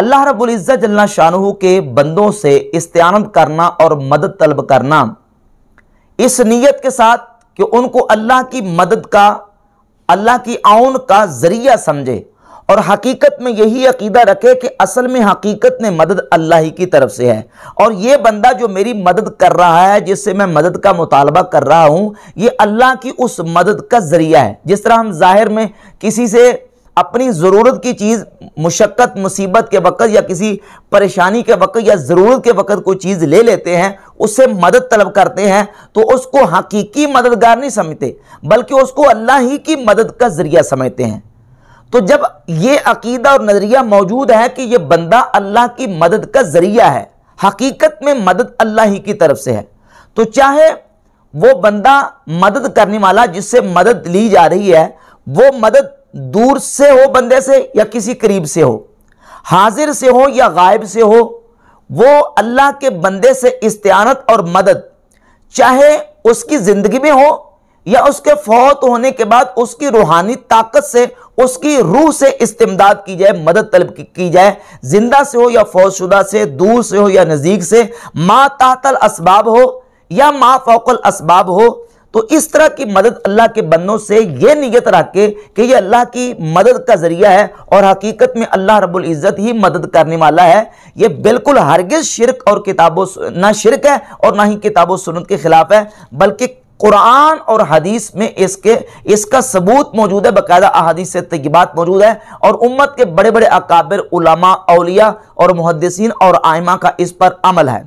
अल्लाह इज्जत जल्ला शाहू के बंदों से इस्तानत करना और मदद तलब करना इस नीयत के साथ कि उनको अल्लाह की मदद का अल्लाह की आउन का ज़रिया समझे और हकीकत में यही अकीदा रखे कि असल में हकीकत में मदद अल्लाह ही की तरफ से है और ये बंदा जो मेरी मदद कर रहा है जिससे मैं मदद का मुतालबा कर रहा हूँ ये अल्लाह की उस मदद का ज़रिया है जिस तरह हम जाहिर में किसी से अपनी ज़रूरत की चीज़ मुशक्क़त मुसीबत के वक़्त या किसी परेशानी के वक़्त या ज़रूरत के वक़्त कोई चीज़ ले लेते हैं उससे मदद तलब करते हैं तो उसको हकीकी मददगार नहीं समझते बल्कि उसको अल्लाह ही की मदद का ज़रिया समझते हैं तो जब ये अकीदा और नज़रिया मौजूद है कि ये बंदा अल्लाह की मदद का ज़रिया है हकीकत में मदद अल्लाह ही की तरफ से है तो चाहे वो बंदा मदद करने वाला जिससे मदद ली जा रही है वो मदद दूर से हो बंदे से या किसी करीब से हो हाजिर से हो या गायब से हो वो अल्लाह के बंदे से इस्तानत और मदद चाहे उसकी ज़िंदगी में हो या उसके फौत होने के बाद उसकी रूहानी ताकत से उसकी रूह से इस्तेमदाद की जाए मदद तलब की जाए जिंदा से हो या फौजशुदा से दूर से हो या नज़दीक से मा तातल असबाब हो या मा फोकल असबाब हो तो इस तरह की मदद अल्लाह के बंदों से ये नीयत रख के कि ये अल्लाह की मदद का ज़रिया है और हकीकत में अल्लाह रब्बुल इज़्ज़त ही मदद करने वाला है ये बिल्कुल हरगिज़ शिरक और किताबों ना शिरक है और ना ही किताबों सुनत के ख़िलाफ़ है बल्कि कुरान और हदीस में इसके इसका सबूत मौजूद है बाकायदा अहादीस से तकबात मौजूद है और उम्मत के बड़े बड़े अकाबिर उलमा अलिया और मुहदसिन और आयमा का इस पर अमल है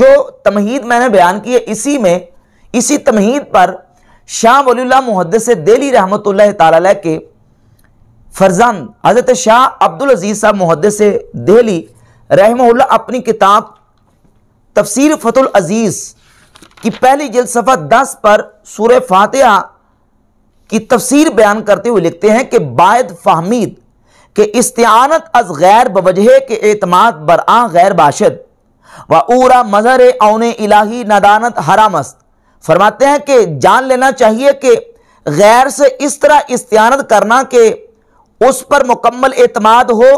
जो तमहीद मैंने बयान की है इसी में इसी तमहीद पर शाह वलील्ला मुहदस दिल्ली रहमत ताल के फरजंद हज़रत शाह अब्दुल अजीज़ साहब मुहदस दिल्ली रहम अपनी किताब तफसीर फतुल अजीज़ की पहली जलसफ़ा दस पर सूर फातहा की तफसीर बयान करते हुए लिखते हैं कि बायद फाहमीद के इस्तानत अज गैर बवजह के अतमाद आ गैर बाशद व ऊरा मज़हर अवन इलाही नदानत हरा मस्त फरमाते हैं कि जान लेना चाहिए कि गैर से इस तरह इस्तानत करना कि उस पर मुकम्मल अतमाद हो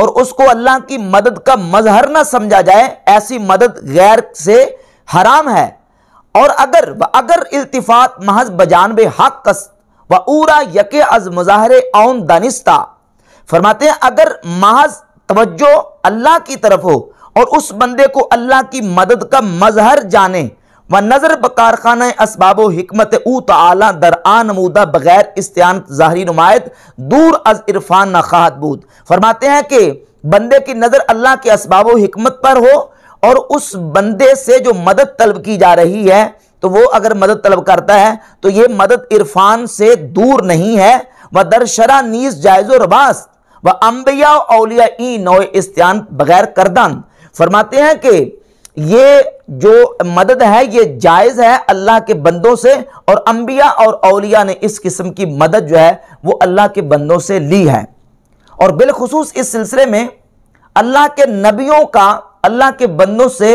और उसको अल्लाह की मदद का मजहर ना समझा जाए ऐसी मदद गैर से हराम है और अगर व अगर इल्तफात महज बजान हक कस्त व ऊरा यक अज मुजाहरे ओन दानिस्ता फरमाते हैं अगर महज तवज्जो अल्लाह की तरफ हो और उस बंदे को अल्लाह की मदद का मजहर जाने व नज़र कारखाना इसबाब हमत ऊ तला दर आनमूदा बगैर इस्तान ज़ाहरी नुमायत दूर अज इरफान न खात बूद फरमाते हैं कि बंदे की नज़र अल्लाह के इसबाब हमत पर हो और उस बंदे से जो मदद तलब की जा रही है तो वो अगर मदद तलब करता है तो ये मदद इरफान से दूर नहीं है व दर शरा नीज जायज़ रबास व अम्बिया अलिया ई नौ इस्तान बगैर करदान फरमाते हैं कि ये जो मदद है ये जायज़ है अल्लाह के बंदों से और अंबिया और अलिया ने इस किस्म की मदद जो है वो अल्लाह के बंदों से ली है और बिलखसूस इस सिलसिले में अल्लाह के नबियों का अल्लाह के बंदों से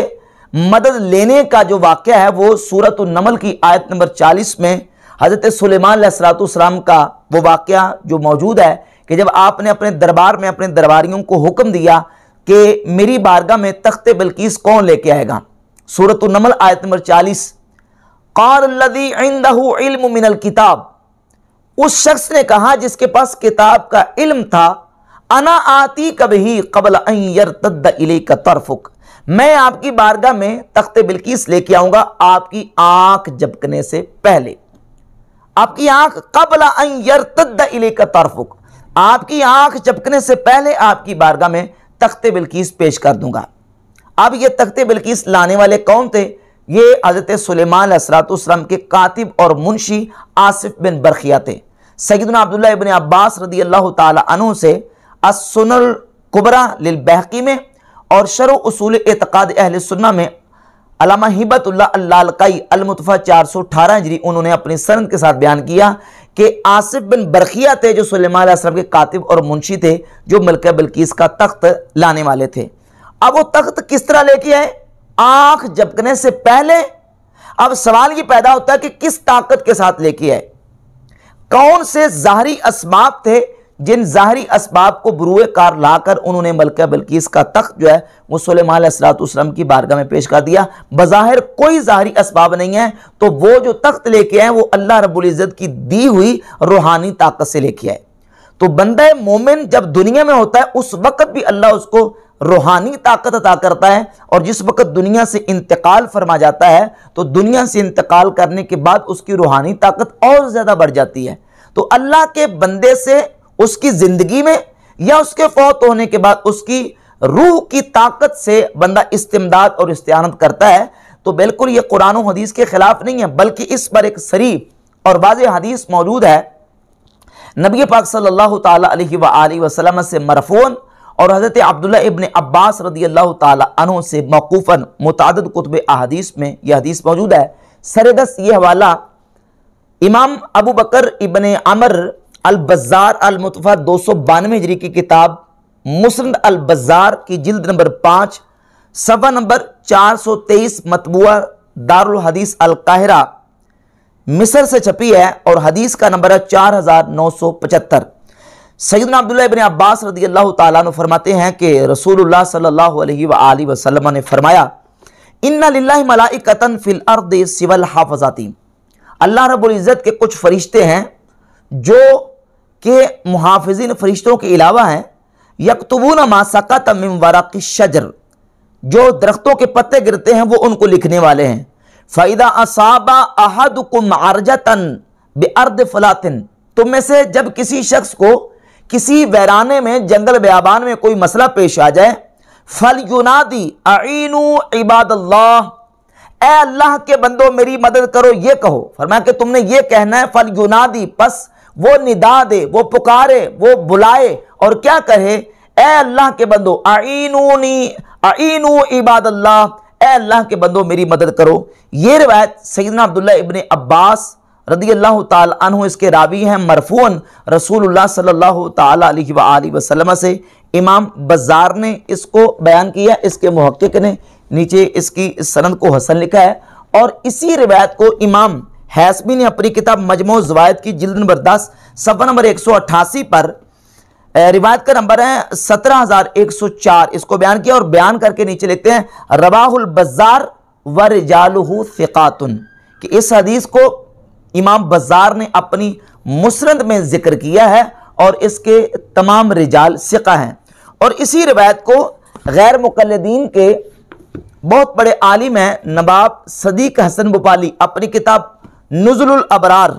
मदद लेने का जो वाक्य है वो सूरत नमल की आयत नंबर चालीस में हज़रत सलेमान सलाम का वो वाक्य जो मौजूद है कि जब आपने अपने दरबार में अपने दरबारियों को हुक्म दिया कि मेरी बारगाह में तख्त बल्किस कौन लेके आएगा सूरत नमल आयत नंबर चालीस क़ारदी किताब उस शख्स ने कहा जिसके पास किताब का इल्म था अना आती कभी कबल तद्दले का तरफुक मैं आपकी बारगाह में तख्ते बिल्किस लेके आऊंगा आपकी आंख जबकने से पहले आपकी आंख कबल तद इले का तरफुक आपकी आंख जबकने से पहले आपकी बारगाह में तख्त बिल्किस पेश कर दूंगा अब ये तख्त बिल्किस लाने वाले कौन थे ये हज़रत सलेमान असरातम के कातिब और मुंशी आसिफ बिन बरखिया थे सैदना अब्दुल्ला इबन अब्बास रदी अल्लाह तु से असनल कुबरा लिलबहकी में और शर उसूल एतक़ाद अहल सुन्ना में अलामा हिबतुल्ला अल्लालकई अलमुतफ़ा चार सौ अठारह जरी उन्होंने अपनी सनद के साथ बयान किया कि आसिफ बिन बरखिया थे जो सलेमान के कातिब और मुंशी थे जो मलक बिल्किस का तख्त लाने वाले थे अब वो तख्त किस तरह लेके आए आंख जपकने से पहले अब सवाल ये पैदा होता है कि किस ताकत के साथ लेके आए कौन से जहरी इसबाब थे जिन ज़ाहरी इसबाब को बुरुए कार लाकर उन्होंने मलका बल्किस का तख्त जो है वो सलेमान असलातम की बारगाह में पेश कर दिया बज़ाहिर कोई ज़ाहरी इसबाब नहीं है तो वो जो तख्त लेके आए वो अल्लाह रबुल्ज़त की दी हुई रूहानी ताकत से लेके आए तो बंदा मोमिन जब दुनिया में होता है उस वक़्त भी अल्लाह उसको रूहानी ताकत अदा करता है और जिस वक्त दुनिया से इंतकाल फरमा जाता है तो दुनिया से इंतकाल करने के बाद उसकी रूहानी ताकत और ज़्यादा बढ़ जाती है तो अल्लाह के बंदे से उसकी जिंदगी में या उसके फौत होने के बाद उसकी रूह की ताकत से बंदा इस्तेमदाद और इस्तेनत करता है तो बिल्कुल ये कुरान हदीस के ख़िलाफ़ नहीं है बल्कि इस पर एक सरी और वाज हदीस मौजूद है नबी पाक सल्लल्लाहु अलैहि वसल्लम से मरफोन और हज़रत अब्दुल्ला इबन अब्बास रदी अल्लाह तु से मौकूफन मुतद कुतब अदीस में यह हदीस मौजूद है सरदस ये हवाला इमाम अबू बकर इबन अमर अलबजार अलमुतफ़ा दो सौ बानवे जरी की किताब मुसंद अलबजार की जिल्द नंबर पाँच सवा नंबर चार सौ तेईस मतबूआ दारुल हदीस अलकाहरा मिसर से छपी है और हदीस का नंबर है चार हज़ार नौ सौ पचहत्तर सैदना अब्दुल्ला बिन अब्बास रदी अल्लाह तु फरमाते हैं कि रसूलुल्लाह सल्लल्लाहु अलैहि व वसल्लम ने फरमाया इन्ना लिल्लाहि मलाइकतन फिल अर्द सिवल हाफजाती अल्लाह रब्बुल इज़्ज़त के कुछ फरिश्ते हैं जो के मुहाफिजिन फरिश्तों के अलावा हैं यकतबून मासका मिम वरक़ शजर जो दरख्तों के पत्ते गिरते हैं वो उनको लिखने वाले हैं फ़ैदा असाबा अहद कुम आरजतन बर्द फलातिन तुम में से जब किसी शख्स को किसी वैराने में जंगल बयाबान में कोई मसला पेश आ जाए फल युनादी आइनू इबाद अल्लाह के बंदो मेरी मदद करो ये कहो फरमाया कि तुमने ये कहना है फल युनादी पस वो निदा दे वो पुकारे वो बुलाए और क्या कहे ए अल्लाह के बंदो आइनूनी आइनू इबाद अल्लाह ए अल्लाह के बंदो मेरी मदद करो ये रिवायत सैदना अब्दुल्ला इबन अब्बास रदी अल्लाह तु इसके रावी हैं मरफून रसूलुल्लाह सल्लल्लाहु अलैहि वसल्लम से इमाम बाजार ने इसको बयान किया इसके महक़ ने नीचे इसकी इस सनद को हसन लिखा है और इसी रिवायत को इमाम हैसमी ने अपनी किताब मजमो जवायद की जिल्द नंबर दस सफ़र नंबर एक सौ अट्ठासी पर रिवायत का नंबर है सत्रह हज़ार एक सौ चार इसको बयान किया और बयान करके नीचे लिखते हैं रबाहुल बज़ार व रजालहू फ़िकातुन कि इस हदीस को इमाम बज़ार ने अपनी मुसरद में ज़िक्र किया है और इसके तमाम रिजाल सिका हैं और इसी रिवायत को गैर मुकलदीन के बहुत बड़े आलिम हैं नवाब सदीक हसन भोपाली अपनी किताब नज़ुल अबरार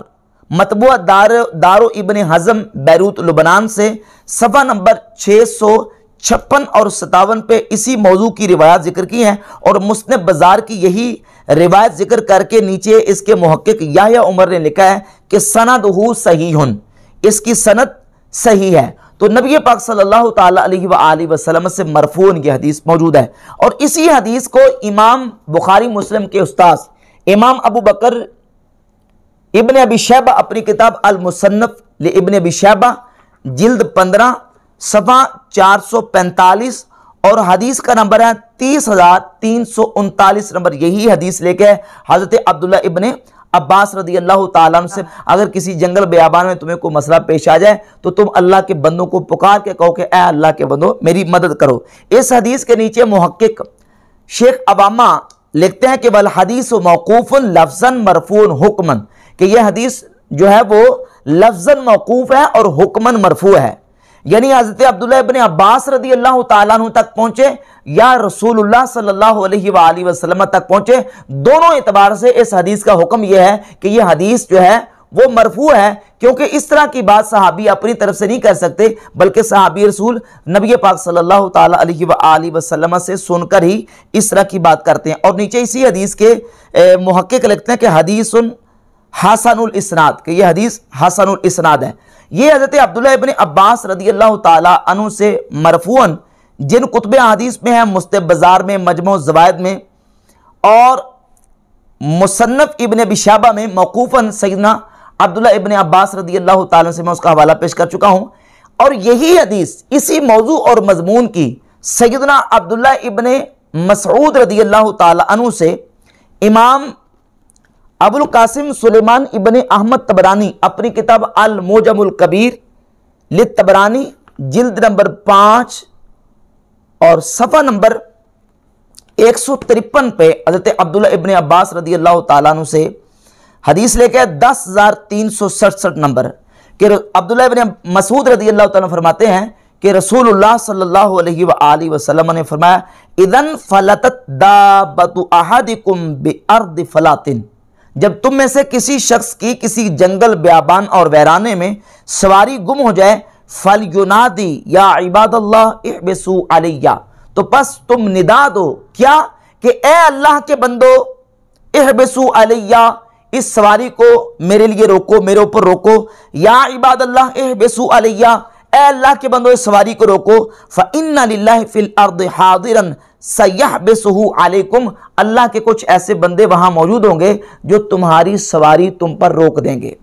मतबुआ दार दारो इबन हज़म बैरूत लुबनान से सफ़ा नंबर छः सौ छप्पन और सतावन पे इसी मौजू की रिवायत जिक्र की है और मुस्न बाज़ार की यही रिवायत जिक्र करके नीचे इसके महक्क या उमर ने लिखा है कि सनद हु सही हन इसकी सनत सही है तो नबी पाक सल्लल्लाहु अलैहि वसल्लम से मरफून की हदीस मौजूद है और इसी हदीस को इमाम बुखारी मुस्लिम के उस्ताद इमाम अबू बकर इबन अबी शैबा अपनी किताब अल मुसन्नफ ले इबन अबी शैबा जिल्द पंद्रह सफ़ा चार सौ पैंतालीस और हदीस का नंबर है तीस हज़ार तीन सौ उनतालीस नंबर यही हदीस लेके हज़रत अब्दुल्ला इबन अब्बास रदी अल्लाह तन से अगर किसी जंगल बयाबान में तुम्हें कोई मसला पेश आ जाए तो तुम अल्लाह के बंदों को पुकार के कहो कि ए अल्लाह के बंदो मेरी मदद करो इस हदीस के नीचे महक्क शेख अबामा लिखते हैं कि वल हदीस मौकूफ़ लफ्जन मरफून हुक्मन कि यह हदीस जो है वो लफजन मौकूफ़ है और हुक्मन मरफू है यानी हज़रत अब्दुल्ला इबन अब्बास रदी अल्लाह तु तक पहुँचे या रसूलुल्लाह सल्लल्लाहु अलैहि वसल्लम तक पहुँचे दोनों एतबार से इस हदीस का हुक्म यह है कि यह हदीस जो है वो मरफू है क्योंकि इस तरह की बात सहाबी अपनी तरफ से नहीं कर सकते बल्कि सहाबी रसूल नबी पाक सल्लल्लाहु अलैहि वसल्लम से सुनकर ही इस तरह की बात करते हैं और नीचे इसी हदीस के महक्क लिखते हैं कि हदीस हसनुल इसनाद कि यह हदीस हसनुल इसनाद है ये हज़रत अब्दुल्ला इबन अब्बास रदी अल्लाह तु से मरफून जिन कुतब हदीस में हैं मुस्त बाज़ार में मजमो जवायद में और मुसन्फ़ इबन बिशाबा में मौकूफन सैदना अब्दुल्ला इबन अब्बास रदी अल्लाह तु से मैं उसका हवाला पेश कर चुका हूँ और यही हदीस इसी मौजू और मजमून की सैदना अब्दुल्ला इबन मसरूद रदी अल्लाह तु से इमाम अबुल कासिम सुलेमान इबन अहमद तबरानी अपनी किताब अल मोजमुल कबीर लित तबरानी जिल्द नंबर पाँच और सफ़ा नंबर एक सौ तिरपन पे हजरत अब्दुल्ला इबन अब्बास रदी अल्लाह तु से हदीस लेके दस हज़ार तीन सौ सड़सठ नंबर के अब्दुल्ला इबन मसूद रदी अल्लाह तु फरमाते हैं कि रसूल सल्लल्लाहु अलैहि वआलि वसल्लम ने फरमाया इदन फलतत दाबतु अहदिकुम बि अर्द फलातिन जब तुम में से किसी शख्स की किसी जंगल ब्याबान और वैराने में सवारी गुम हो जाए फल युनादी या इबादल्ला तो बस तुम निदा दो क्या कि ए अल्लाह के बंदो इहबसू अलैया इस सवारी को मेरे लिए रोको मेरे ऊपर रोको या इबाद अल्लाह एहबसू अलैया अल्लाह के बंदो इस सवारी को रोको फिल्ला फिल अर्द हादिरन सयाह बेसहू आलिकुम अल्लाह के कुछ ऐसे बंदे वहाँ मौजूद होंगे जो तुम्हारी सवारी तुम पर रोक देंगे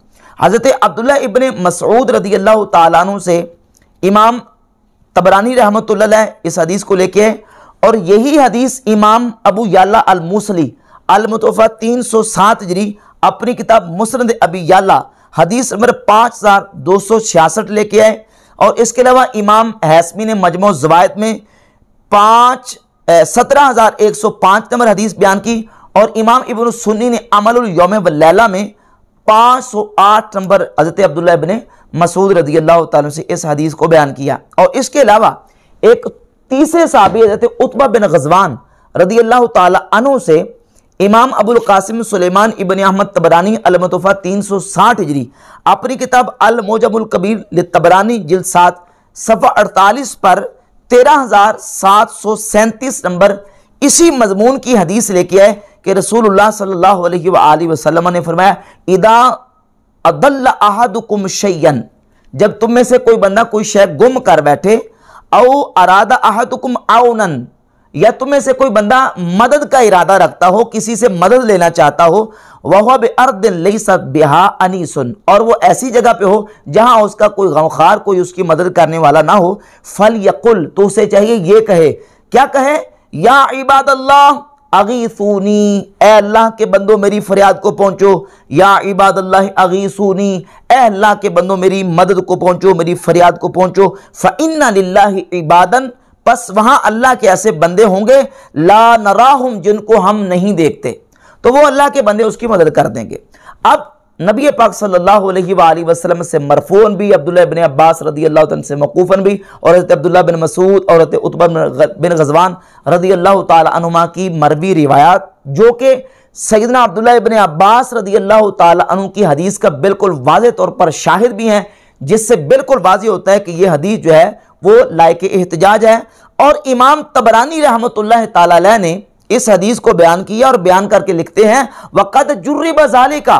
हज़रत अब्दुल्ला इबन मसूद रदी अल्लाह तु से इमाम तबरानी रहमत इस हदीस को लेके और यही हदीस इमाम अबू याला अलमूसली अलमतोफ़ा तीन सौ सात जरी अपनी किताब मुसरद अबी याला हदीस नंबर पाँच हज़ार दो सौ छियासठ लेके आए और इसके अलावा इमाम हैसमी ने मजमो जवायद में पाँच सत्रह नंबर हदीस बयान की और इमाम इबन सुन्नी ने अमल योम वैला में पाँच सौ आठ नंबर हजरत अब्दुल्ला इबन मसूद रजी अल्लाह तु से इस हदीस को बयान किया और इसके अलावा एक तीसरे साहबी हजरत उत्बा बिन गजवान रदी अल्लाह तु से इमाम अबुल कासिम सुलेमान इबन अहमद तबरानी अलमतफ़ा तीन सौ साठ हिजरी अपनी किताब अलमोजबुल तबरानी जिल सात सफ़ा अड़तालीस पर 13737 नंबर इसी मजमून की हदीस लेके आए कि रसूलुल्लाह सल्लल्लाहु अलैहि वसल्लम वसल्लम ने फरमाया इदा अदल अहदुकुम शैयन जब तुम में से कोई बंदा कोई शय गुम कर बैठे औ अरादा अहदुकुम आउनन या तुम्हें से कोई बंदा मदद का इरादा रखता हो किसी से मदद लेना चाहता हो वह अर्द ले सद बिहा अनी सुन और वो ऐसी जगह पे हो जहाँ उसका कोई गौखार कोई उसकी मदद करने वाला ना हो फल यकुल तो उसे चाहिए ये कहे क्या कहे या इबाद अल्लाह अगीसूनी ए अल्लाह के बंदो मेरी फरियाद को पहुंचो या इबाद अल्लाह अगीसूनी अल्लाह के बंदो मेरी मदद को पहुंचो मेरी फरियाद को पहुंचो फ़ इन्ना इबादन बस वहां अल्लाह के ऐसे बंदे होंगे ला नराहुम जिनको हम नहीं देखते तो वो अल्लाह के बंदे उसकी मदद कर देंगे अब नबी पाक सल्लल्लाहु अलैहि वसल्लम से मरफोन भी अब्दुल्ला बिन अब्बास रदी अल्लाह से मकूफ़न भी और अब्दुल्ला बिन मसूद और हज़रत बिन गजवान रदी अल्लाह तुमा की मरवी रिवायात जो कि सैदना अब्दुल्ला बिन अब्बास रदी अल्लाह तु की हदीस का बिल्कुल वाज तौर पर शाहिद भी हैं जिससे बिल्कुल वाजी होता है कि यह हदीस जो है वो लायक एहतजाज है और इमाम तबरानी रहमत ला ने इस हदीस को बयान किया और बयान करके लिखते हैं वक़द बजाले का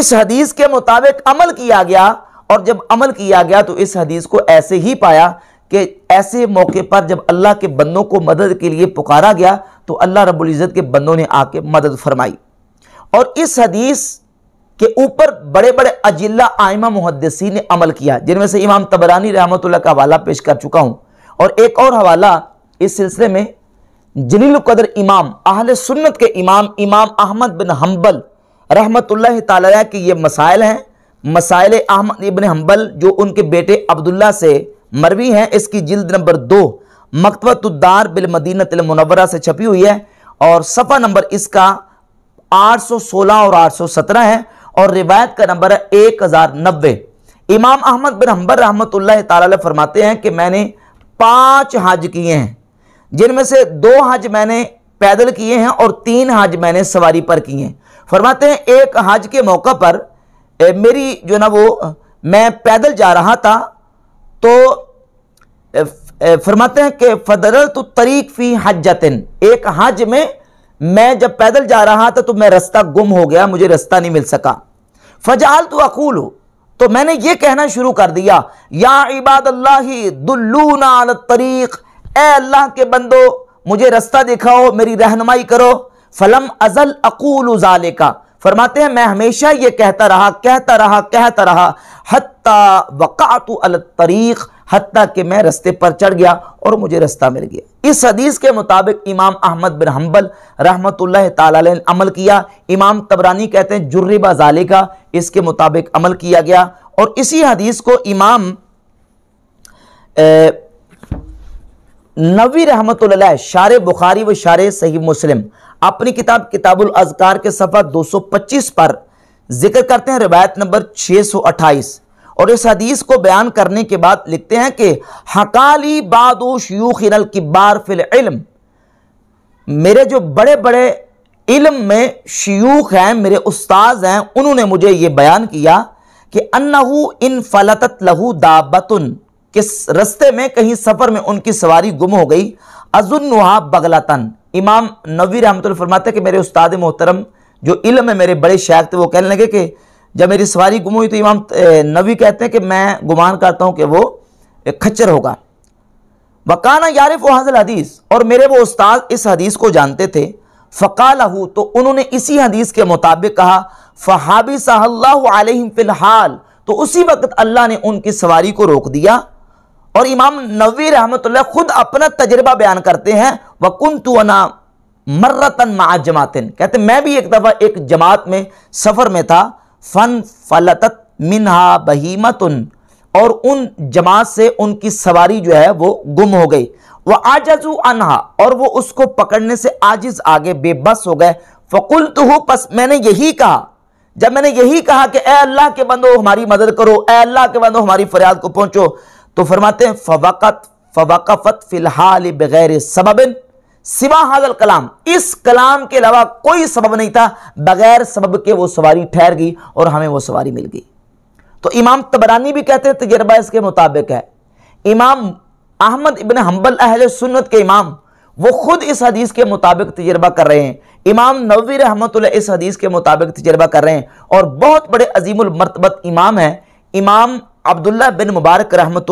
इस हदीस के मुताबिक अमल किया गया और जब अमल किया गया तो इस हदीस को ऐसे ही पाया कि ऐसे मौके पर जब अल्लाह के बंदों को मदद के लिए पुकारा गया तो अल्लाह रबुल्ज़त के बंदों ने आके मदद फरमाई और इस हदीस के ऊपर बड़े बड़े अजिला आयमा मुहदसी ने अमल किया जिनमें से इमाम तबरानी रहमत का हवाला पेश कर चुका हूँ और एक और हवाला इस सिलसिले में जलील कदर इमाम अहल सुन्नत के इमाम इमाम अहमद बिन हम्बल रहमत ताला के ये मसाइल हैं मसाइल अहमद इबन हम्बल जो उनके बेटे अब्दुल्ला से मरवी हैं इसकी जिल्द नंबर दो मकतवतुद्दार बिलमदीनत मुनवरा से छपी हुई है और सफ़ा नंबर इसका 816 और 817 है और रिवायत का नंबर है एक हज़ार नब्बे इमाम अहमद बिन हम्बर रहमत फरमाते हैं कि मैंने पांच हज किए हैं जिनमें से दो हज मैंने पैदल किए हैं और तीन हज मैंने सवारी पर किए हैं फरमाते हैं एक हज के मौका पर ए, मेरी जो ना वो मैं पैदल जा रहा था तो ए, ए, फरमाते हैं कि फदरल तो तरीक फ़ी हज एक हज में मैं जब पैदल जा रहा था तो मैं रास्ता गुम हो गया मुझे रास्ता नहीं मिल सका फजाल तो अकूल तो मैंने यह कहना शुरू कर दिया या इबाद अल्लाह तरीक ए अल्लाह के बंदो मुझे रास्ता दिखाओ मेरी रहनुमाई करो फलम अजल अकूल उजाले का फरमाते हैं मैं हमेशा यह कहता रहा कहता रहा कहता रहा हत्ता वक़ात तरीक़ हती कि मैं रस्ते पर चढ़ गया और मुझे रास्ता मिल गया इस हदीस के मुताबिक इमाम अहमद बिन हम्बल रहमत ने अमल किया इमाम तबरानी कहते हैं जुर्रबा जाले का इसके मुताबिक अमल किया गया और इसी हदीस को इमाम नवी रहमत शार बुखारी व शार सही मुस्लिम अपनी किताब किताबुल अजकार के सफ़ा 225 पर जिक्र करते हैं रिवायत नंबर 628 और इस हदीस को बयान करने के बाद लिखते हैं कि हकाली बादो शयूखिनल किब्बार फिल इल्म मेरे जो बड़े बड़े इल्म में शयूख हैं मेरे उस्ताद हैं उन्होंने मुझे ये बयान किया कि अन्नहू इन फलतत लहू दाबतुन किस रस्ते में कहीं सफ़र में उनकी सवारी गुम हो गई अजुन्नुहा बगलातन इमाम नवी रहमत फरमाते कि मेरे उस्ताद मोहतरम जो इल्म है मेरे बड़े शायक थे वो कहने लगे कि जब मेरी सवारी गुम हुई तो इमाम नबी कहते हैं कि मैं गुमान करता हूँ कि वो खच्चर होगा वकाना यारिफ हाजिल हदीस और मेरे वो उस्ताद इस हदीस को जानते थे फ़कालहू तो उन्होंने इसी हदीस के मुताबिक कहा फ़हाबी साहम फ़िलहाल तो उसी वक्त अल्लाह ने उनकी सवारी को रोक दिया और इमाम नवी रहमत खुद अपना तजर्बा बयान करते हैं वकुन तो अना मर्रतन मा जमातिन कहते मैं भी एक दफ़ा एक जमात में सफ़र में था फ़न फलतत मिनहा बहीमत और उन जमात से उनकी सवारी जो है वो गुम हो गई वह आजजू अनहा और वो उसको पकड़ने से आजिज आगे बेबस हो गए फ़कुल तो बस मैंने यही कहा जब मैंने यही कहा कि ए अल्लाह के बंदो हमारी मदद करो ए अल्लाह के बंदो हमारी फरियाद को पहुंचो तो फरमाते हैं फवक़त फवक़फ़त फ़िलहाल बग़ैर सबबिन सिवा हाजल कलाम इस कलाम के अलावा कोई सबब नहीं था बगैर सबब के वो सवारी ठहर गई और हमें वो सवारी मिल गई तो इमाम तबरानी भी कहते हैं तजर्बा इसके मुताबिक है इमाम अहमद इबन हम्बल अहल सुन्नत के इमाम वो खुद इस हदीस के मुताबिक तजर्बा कर रहे हैं इमाम नवी रहमत इस हदीस के मुताबिक तजर्बा कर रहे हैं और बहुत बड़े अजीमरतबत इमाम हैं इमाम अब्दुल्ला बिन मुबारक रहमत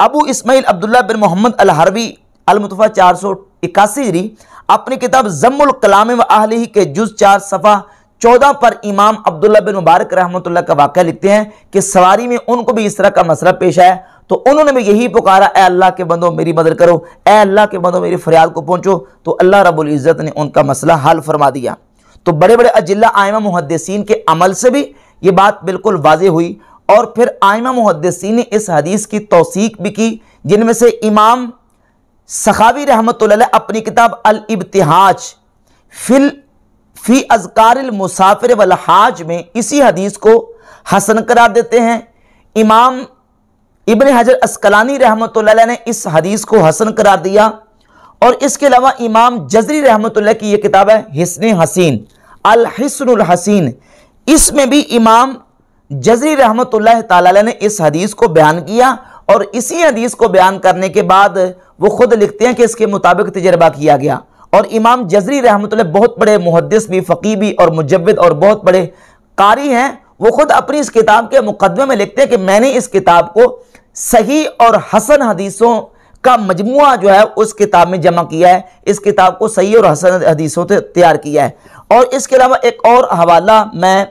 तबू इसमाइल अब्दुल्ला बिन मोहम्मद अलहरवी अलमतफ़ा चार सौ इक्यासी इक्यासीजरी अपनी किताब जम्मुल कलाम व आहली के जुज चार सफ़ा चौदह पर इमाम अब्दुल्ला बिन मुबारक रहमतुल्लाह का वाक़ लिखते हैं कि सवारी में उनको भी इस तरह का मसला पेश आया तो उन्होंने भी यही पुकारा ए अल्लाह के बंदो मेरी मदद करो ए अल्लाह के बंदो मेरी फरियाद को पहुंचो तो अल्लाह रब्बुल इज़्ज़त ने उनका मसला हल फरमा दिया तो बड़े बड़े अजिल्ला आयमा मुहदसिन के अमल से भी ये बात बिल्कुल वाज हुई और फिर आयमा मुहदसिन ने इस हदीस की तोसीक भी की जिनमें से इमाम सखावी रहमत अपनी किताब अल इब्तिहाज फिल फ़ी अजकार मुसाफिर वलहाज में इसी हदीस को हसन करार देते हैं इमाम इबन हजर असकलानी रहमत ने इस हदीस को हसन करार दिया और इसके अलावा इमाम जजरी रहमत की यह किताब है हसन हसीन अल हसन हसीन इसमें भी इमाम जजरी रहमत ने इस हदीस को बयान किया और इसी हदीस को बयान करने के बाद वो खुद लिखते हैं कि इसके मुताबिक तजर्बा किया गया और इमाम जजरी रहमत बहुत बड़े मुहदस भी फकीबी भी और मुजवद और बहुत बड़े कारी हैं वो खुद अपनी इस किताब के मुकदमे में लिखते हैं कि मैंने इस किताब को सही और हसन हदीसों का मजमु जो है उस किताब में जमा किया है इस किताब को सही और हसन हदीसों से तैयार किया है और इसके अलावा एक और हवाला मैं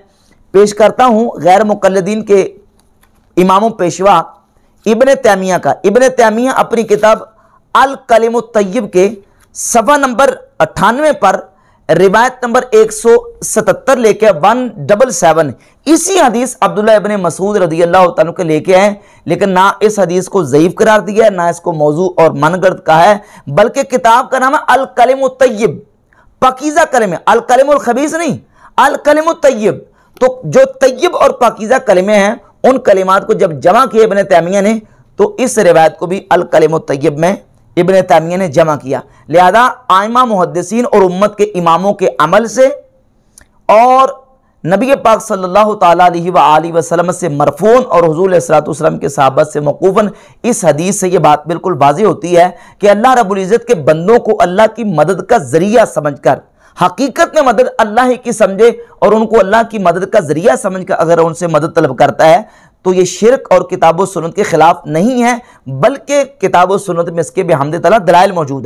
पेश करता हूँ गैर मुकलदीन के इमाम पेशवा इबन तैमिया का इबन तैमिया अपनी किताब अल कलीम तैयब के सफ़ा नंबर अट्ठानवे पर रिवायत नंबर 177 लेके वन डबल सेवन इसी हदीस अब्दुल्ला इबन मसूद रदी अल्लाह तु के लेके आए लेकिन ना इस हदीस को ज़यीफ़ करार दिया है ना इसको मौजू और मनगर्द कहा है बल्कि किताब का नाम है कलीम तैयब पकीज़ा कलम अलकलम खबीस नहीं कलीम तैयब तो जो तैयब और पकीजा कलमे हैं उन कलिमात को जब जमा किए इबन तैमिया ने तो इस रिवायत को भी कलीम तैयब में इबन तैमिया ने जमा किया लिहाजा आयमा मुहदसिन और उम्मत के इमामों के अमल से और नबी पाक सल्लल्लाहु अलैहि वसलम से मरफून और हजूल सलाम के सहाबत से मौकूफ़न इस हदीस से ये बात बिल्कुल वाजी होती है कि अल्लाह रबुल्ज़त के बंदों को अल्लाह की मदद का ज़रिया समझकर हकीकत में मदद अल्लाह ही की समझे और उनको अल्लाह की मदद का ज़रिया समझ कर अगर उनसे मदद तलब करता है तो ये शिरक और किताब सुनत के ख़िलाफ़ नहीं है बल्कि किताब सुनत में इसके बेहमद तला दलाइल मौजूद हैं